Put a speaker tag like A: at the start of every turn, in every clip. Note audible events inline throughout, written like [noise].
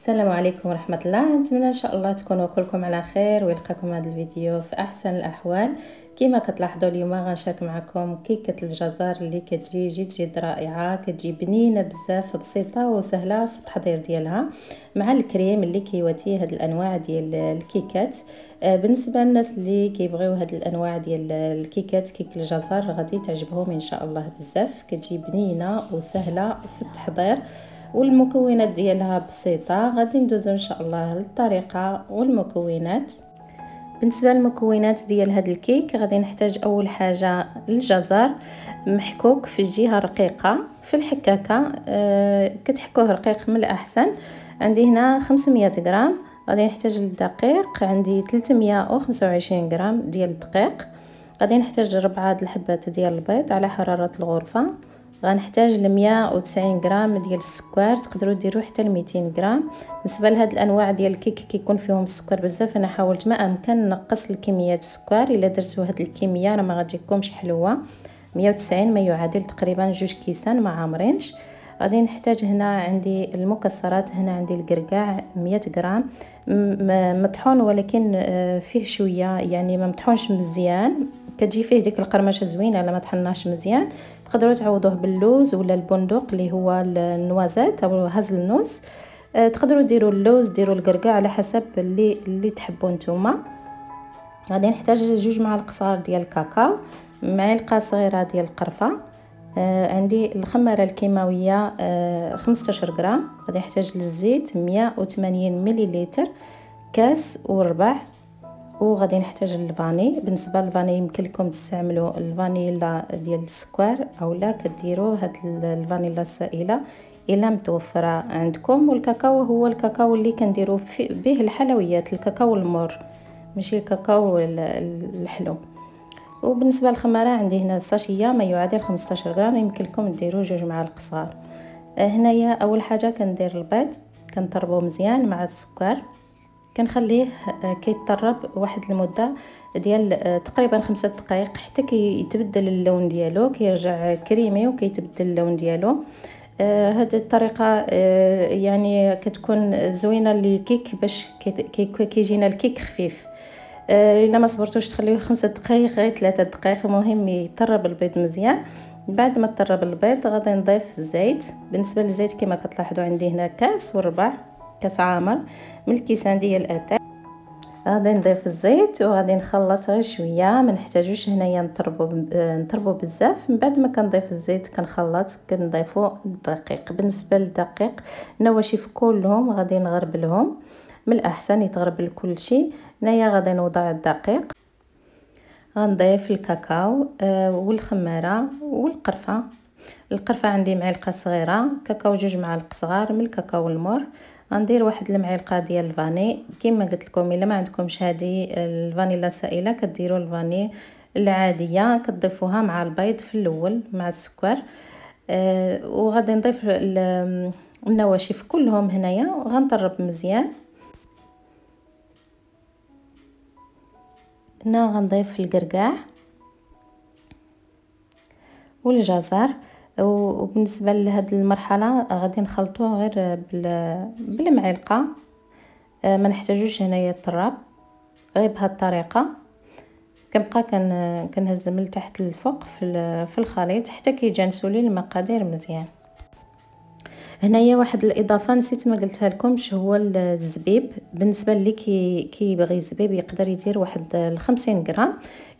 A: السلام عليكم ورحمة الله نتمنى إن شاء الله تكونوا كلكم على خير ويلقاكم هذا الفيديو في أحسن الأحوال كما كتلاحظوا اليوم غنشارك معكم كيكة الجزر اللي كتجي جد جد رائعة كتجي بنينة بزاف بسيطة وسهلة في التحضير ديالها مع الكريم اللي كيواتي هاد الأنواع ديال الكيكات آه، بالنسبة للناس اللي كيبغيو هاد الأنواع ديال الكيكات كيك الجزر غادي تعجبهم إن شاء الله بزاف كتجي بنينة وسهلة في التحضير والمكونات ديالها بسيطه غادي ندوزو ان شاء الله للطريقه والمكونات بالنسبه للمكونات ديال هذا الكيك غادي نحتاج اول حاجه الجزر محكوك في الجهه رقيقه في الحكاكه أه كتحكوه رقيق من الاحسن عندي هنا 500 غرام غادي نحتاج الدقيق عندي 325 غرام ديال الدقيق غادي نحتاج ربعة الحبات ديال البيض على حراره الغرفه غنحتاج ل190 غرام ديال السكر تقدروا ديروا حتى لميتين غرام بالنسبه لهاد الانواع ديال الكيك كيكون فيهم السكر بزاف انا حاولت ما امكن نقص الكميات السكر الا درتو هاد الكميه راه ما غتجيكمش حلوه 190 ما يعادل تقريبا جوج كيسان ما عامرينش غادي نحتاج هنا عندي المكسرات هنا عندي القرقاع 100 غرام مطحون ولكن آه، فيه شويه يعني ما مطحونش مزيان كتجي فيه ديك القرمشه زوينه الا ما طحناش مزيان تقدروا تعوضوه باللوز ولا البندق اللي هو النوازات او النوز آه تقدروا ديروا اللوز ديروا القرقع على حسب اللي اللي تحبوا نتوما غادي نحتاج جوج معالق صغار ديال الكاكاو معلقه صغيره ديال القرفه آه عندي الخماره الكيماويه آه 15 غرام غادي نحتاج للزيت 180 مليلتر كاس وربع وغادي نحتاج الفاني بالنسبه للفاني يمكن لكم تستعملوا الفانيلا ديال السكر اولا كديروا هاد الفانيلا السائله الا متوفره عندكم والكاكاو هو الكاكاو اللي كنديروا به الحلويات الكاكاو المر ماشي الكاكاو الحلو وبالنسبه للخماره عندي هنا الساشيه ما يعادل 15 غرام يمكن لكم ديروا جوج معالق صغار آه، هنايا اول حاجه كندير البيض كنطربوه مزيان مع السكر كنخليه آه، كيتطرب واحد المده ديال آه، تقريبا خمسة دقائق حتى كيتبدل اللون ديالو كيرجع كريمي وكيتبدل اللون ديالو هذه آه، الطريقه آه يعني كتكون زوينه للكيك باش كيجينا كي الكيك خفيف آه الا ما صبرتوش تخليوه خمسة دقائق غير ثلاثة دقائق المهم يطرب البيض مزيان بعد ما طرب البيض غادي نضيف الزيت بالنسبه للزيت كما كتلاحظوا عندي هنا كاس وربع كاس عامر من الكيسان ديال الاتاي غادي نضيف الزيت وغادي نخلط غير شويه ما نحتاجوش هنايا نطربو نطربو بزاف من بعد ما كنضيف الزيت كنخلط كنضيفو الدقيق بالنسبه للدقيق النواشف كلهم غادي نغربلهم من الاحسن يتغربل كلشي هنايا غادي نوضع الدقيق غنضيف الكاكاو آه، والخماره والقرفه القرفه عندي معلقه صغيره كاكاو جوج معالق صغار من الكاكاو المر غندير واحد المعلقه ديال الفاني كما قلت لكم الا ما عندكمش هذه الفانيلا سائله كديروا الفاني العاديه كتضيفوها مع البيض في الاول مع السكر آه وغادي نضيف النواشف كلهم هنايا وغنطرب مزيان هنا غنضيف القرقاع والجزر وبالنسبه لهاد المرحله غادي نخلطوه غير بالمعلقه آه، ما نحتاجوش هنايا التراب غير بهاد الطريقه كنبقى كنهز من تحت للفوق في الخليط حتى كيجانسوا لي المقادير مزيان هنايا واحد الاضافه نسيت ما قلتها لكمش هو الزبيب بالنسبه اللي كي كيبغي الزبيب يقدر يدير واحد 50 غرام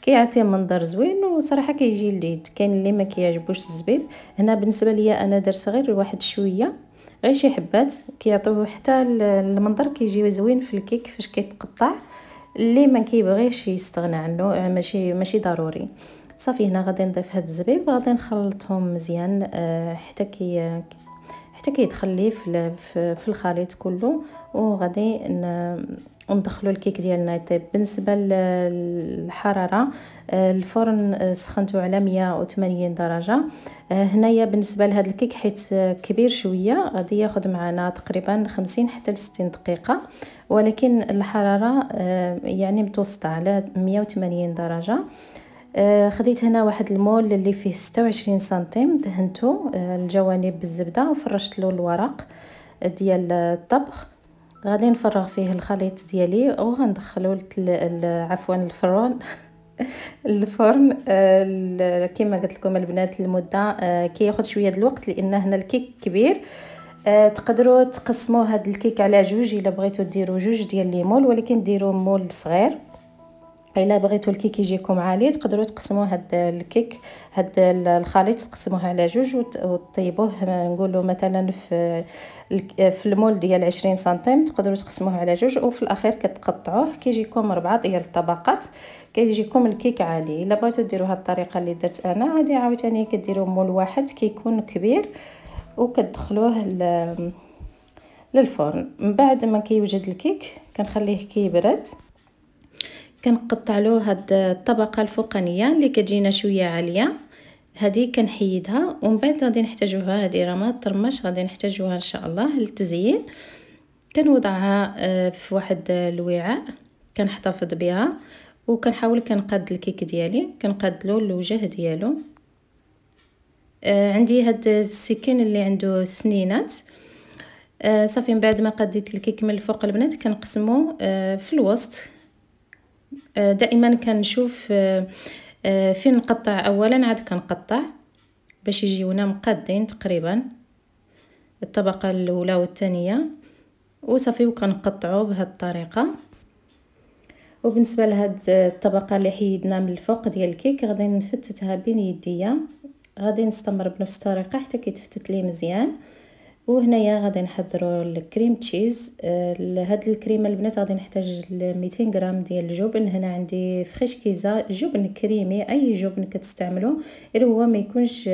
A: كيعطي منظر زوين وصراحه كيجي لذيذ كاين اللي ما كيعجبوش الزبيب هنا بالنسبه ليا انا درت غير واحد شويه غير شي حبات كيعطيو حتى المنظر كيجي زوين في الكيك فاش كيتقطع اللي ما كيبغيش يستغنى عنه آه، ماشي ماشي ضروري صافي هنا غادي نضيف هاد الزبيب غادي نخلطهم مزيان آه، حتى كي حتى كيتخليه في في الخليط كله وغادي وندخلوا الكيك ديالنا يطيب بالنسبه للحراره آه، الفرن سخنته على 180 درجه آه، هنايا بالنسبه لهذا الكيك حيت كبير شويه غادي ياخذ معنا تقريبا 50 حتى ل 60 دقيقه ولكن الحراره آه، يعني متوسطه على 180 درجه آه، خديت هنا واحد المول اللي فيه 26 سنتيم دهنته آه، الجوانب بالزبده وفرشت له الورق ديال الطبخ غادي نفرغ فيه الخليط ديالي وغندخلو عفوا الفرن [laughs] الفرن آه، كما قلت لكم البنات المده كياخذ شويه ديال الوقت لان هنا الكيك كبير تقدروا تقسموا هذا الكيك على جوج الا بغيتوا ديروا جوج ديال لي مول ولكن ديروا مول صغير الا بغيتو الكيك يجيكم عالي تقدروا تقسموا هاد الكيك هاد الخليط تقسموه على جوج وتطيبوه نقولوا مثلا في في المول ديال 20 سنتيم تقدروا تقسموه على جوج وفي الاخير كتقطعوه كيجيكم ربعه ديال الطبقات كيجيكم الكيك عالي الا بغيتو ديروا هاد الطريقه اللي درت انا عادي عاوتاني كديروا مول واحد كيكون كبير وكتدخلوه للفرن من بعد ما كيوجد الكيك كنخليه كيبرد كنقطع له هاد الطبقه الفوقانيه اللي كتجينا شويه عاليه هذه كنحيدها ومن بعد غادي نحتاجوها هذه راه ما طرمش غادي نحتاجوها ان شاء الله للتزيين كنوضعها آه، في واحد الوعاء كنحتفظ بها وكنحاول كنقاد الكيك ديالي كنقاد له الوجه ديالو آه، عندي هاد السكين اللي عنده سنينات آه، صافي من بعد ما قديت الكيك من الفوق البنات كنقسمو في الوسط دائما كنشوف آه، آه، فين نقطع اولا عاد كنقطع باش يجيونا مقادين تقريبا الطبقه الاولى والثانيه وصافي وكنقطعوا بهذه الطريقه وبالنسبه لهاد آه، الطبقه اللي حيدنا من الفوق ديال الكيك غادي نفتتها بين يديا غادي نستمر بنفس الطريقه حتى كيتفتت لي مزيان وهنايا غادي نحضروا الكريم تشيز آه، لهاد الكريمه البنات غادي نحتاج 200 غرام ديال الجبن هنا عندي فريش كيزا جبن كريمي اي جبن كتستعملوا غير هو ما يكونش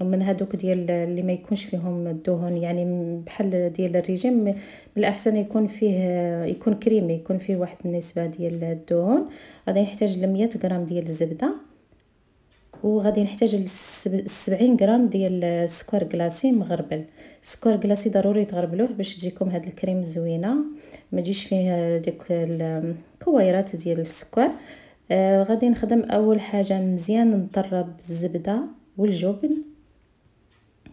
A: من هادوك ديال اللي ما يكونش فيهم الدهون يعني بحال ديال الريجيم من الاحسن يكون فيه آه، يكون كريمي يكون فيه واحد النسبه ديال الدهون غادي نحتاج 100 غرام ديال الزبده وغادي نحتاج السبعين غرام ديال السكر كلاصي مغربل السكر كلاصي ضروري تغربلوه باش تجيكم هاد الكريم زوينه ما تجيش فيه ديك الكويرات ديال السكر آه غادي نخدم اول حاجه مزيان نطرب الزبده والجبن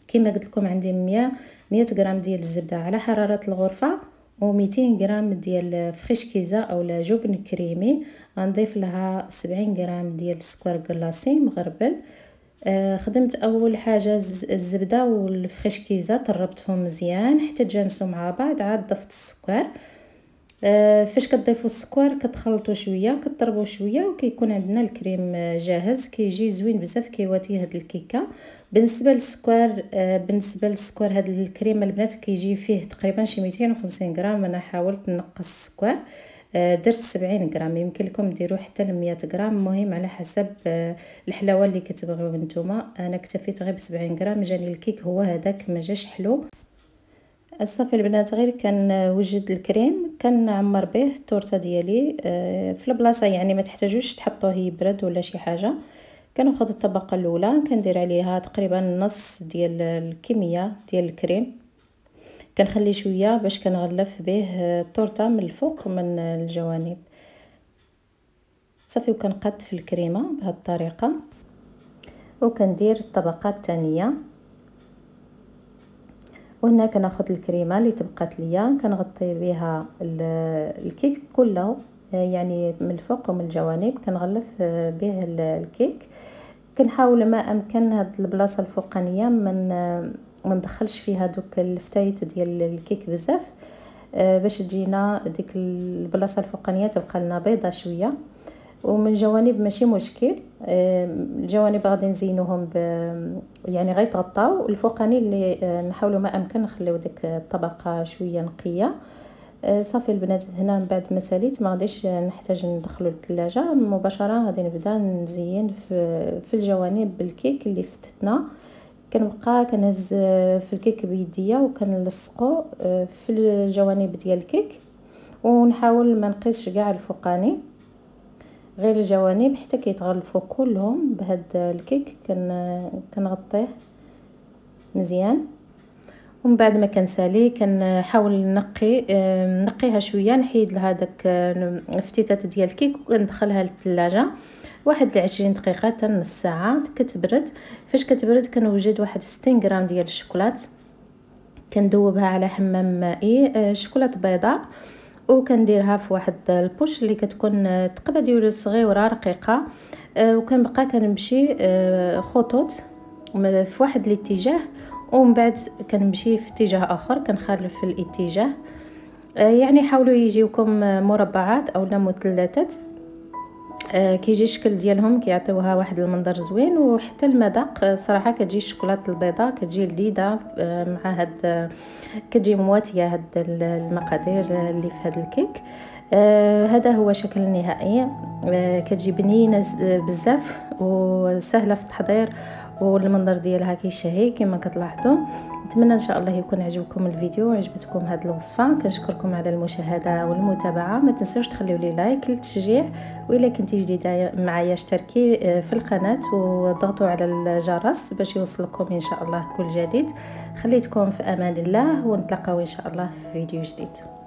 A: كما قلت لكم عندي 100 100 غرام ديال الزبده على حراره الغرفه و200 غرام ديال كيزا اولا جبن كريمي غنضيف لها 70 غرام ديال السكر كلاصي مغربل آه، خدمت اول حاجه الزبده كيزا طربتهم مزيان حتى تجانسوا مع بعض عاد ضفت السكر آه، فاش كتضيفوا السكر كتخلطوا شويه كتضربوا شويه وكيكون عندنا الكريم آه، جاهز كيجي زوين بزاف كيواتي هاد الكيكه بالنسبه للسكر آه، بالنسبه للسكر هاد الكريم البنات كيجي فيه تقريبا شي 250 غرام انا حاولت نقص السكر درت 70 غرام يمكن لكم ديروا حتى ل 100 غرام مهم على حسب الحلاوه اللي كتبغيو نتوما انا اكتفيت غير ب 70 غرام جاني الكيك هو هذاك ما جاش حلو صافي البنات غير كنوجد الكريم كنعمر به التورته ديالي آه، في البلاصه يعني ما تحتاجوش تحطوه يبرد ولا شي حاجه كناخذ الطبقه الاولى كندير عليها تقريبا نص ديال الكميه ديال الكريم كنخلي شويه باش كنغلف به التورته من الفوق من الجوانب صافي وكنقد في الكريمه بهذه الطريقه وكندير الطبقه الثانيه وهنا كناخذ الكريمه اللي تبقات ليا كنغطي بها الكيك كله آه، يعني من الفوق ومن الجوانب كنغلف آه، به الكيك كنحاول ما امكن هاد البلاصه الفوقانيه من آه، ما ندخلش فيها دوك الفتايت ديال الكيك بزاف باش تجينا ديك البلاصه الفوقانيه تبقى لنا بيضه شويه ومن جوانب ماشي مشكل الجوانب غادي نزينوهم ب يعني غيتغطاو الفوقاني اللي آه، نحاولوا ما امكن نخليو ديك الطبقه شويه نقيه آه، صافي البنات هنا من بعد ما ساليت ما غاديش نحتاج ندخلو للثلاجه مباشره غادي نبدا نزين في, في الجوانب بالكيك اللي فتتنا كنبقى كنهز آه، في الكيك بيديا وكنلصقو في الجوانب ديال الكيك ونحاول ما نقيسش كاع الفوقاني غير الجوانب حتى كيتغلفوا كلهم بهاد الكيك كن كنغطيه مزيان ومن بعد ما كنسالي كنحاول نقي نقيها شويه نحيد لها داك الفتيتات ديال الكيك وندخلها للثلاجه واحد العشرين دقيقه حتى نص ساعه كتبرد فاش كتبرد كنوجد واحد 60 غرام ديال الشوكولات كندوبها على حمام مائي آه، شوكولات بيضاء وكنديرها في واحد البوش اللي كتكون آه، تقبه ديالو صغيره رقيقه آه، وكنبقى كنمشي آه، خطوط في واحد الاتجاه ومن بعد كنمشي في اتجاه اخر كنخالف الاتجاه يعني حاولوا يجيوكم مربعات او مثلثات آه، كيجي الشكل ديالهم كيعطيوها واحد المنظر زوين وحتى المذاق آه، صراحه كتجي الشوكولاته البيضاء كتجي لذيذه آه، مع هاد كتجي مواتيه هاد المقادير اللي في هاد الكيك هذا هو شكل النهائي كتجي بنينه بزاف وسهله في التحضير والمنظر ديالها كيشهي كما كتلاحظوا نتمنى ان شاء الله يكون عجبكم الفيديو وعجبتكم هذه الوصفه كنشكركم على المشاهده والمتابعه ما تنسوش تخليو لي لايك للتشجيع والا كنتي جديده معايا اشتركي آه، في القناه وضغطوا على الجرس باش يوصلكم ان شاء الله كل جديد خليتكم في امان الله ونتلاقاو ان شاء الله في فيديو جديد